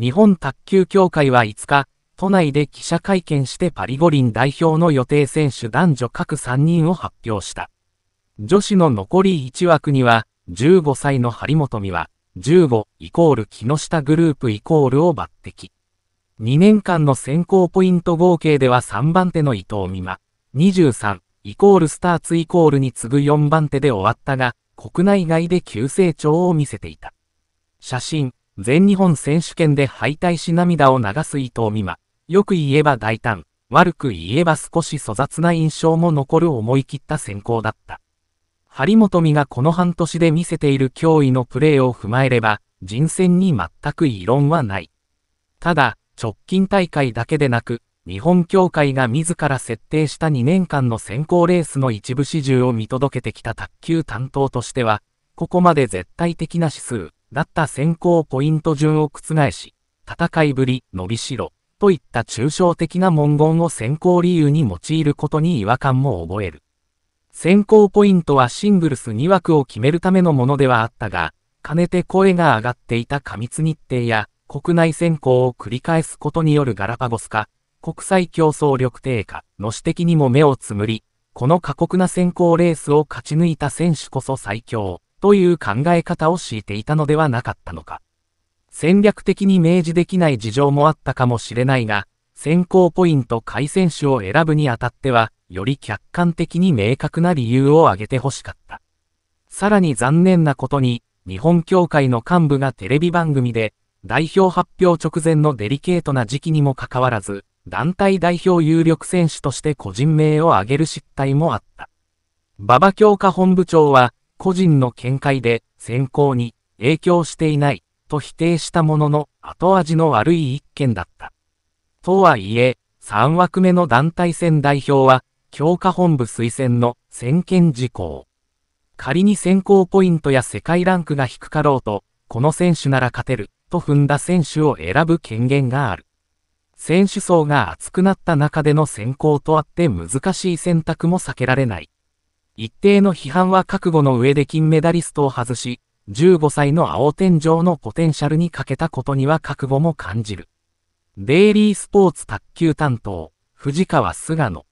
日本卓球協会は5日、都内で記者会見してパリ五輪代表の予定選手男女各3人を発表した。女子の残り1枠には、15歳の張本美和、15イコール木下グループイコールを抜擢。2年間の選考ポイント合計では3番手の伊藤美誠、23イコールスターツイコールに次ぐ4番手で終わったが、国内外で急成長を見せていた。写真、全日本選手権で敗退し涙を流す伊藤美誠。よく言えば大胆、悪く言えば少し粗雑な印象も残る思い切った選考だった。張本美がこの半年で見せている脅威のプレーを踏まえれば、人選に全く異論はない。ただ、直近大会だけでなく、日本協会が自ら設定した2年間の選考レースの一部始終を見届けてきた卓球担当としては、ここまで絶対的な指数、だった選考ポイント順を覆し、戦いぶり、伸びしろ、といった抽象的な文言を選考理由に用いることに違和感も覚える。選考ポイントはシングルス2枠を決めるためのものではあったが、かねて声が上がっていた過密日程や、国内選考を繰り返すことによるガラパゴス化、国際競争力低下の指摘にも目をつむり、この過酷な選考レースを勝ち抜いた選手こそ最強。という考え方を敷いていたのではなかったのか。戦略的に明示できない事情もあったかもしれないが、選考ポイント改選手を選ぶにあたっては、より客観的に明確な理由を挙げてほしかった。さらに残念なことに、日本協会の幹部がテレビ番組で、代表発表直前のデリケートな時期にもかかわらず、団体代表有力選手として個人名を挙げる失態もあった。馬場強化本部長は、個人の見解で選考に影響していないと否定したものの後味の悪い一件だった。とはいえ、3枠目の団体戦代表は、強化本部推薦の選権事項。仮に選考ポイントや世界ランクが低かろうと、この選手なら勝てると踏んだ選手を選ぶ権限がある。選手層が厚くなった中での選考とあって難しい選択も避けられない。一定の批判は覚悟の上で金メダリストを外し、15歳の青天井のポテンシャルにかけたことには覚悟も感じる。デイリースポーツ卓球担当、藤川菅野。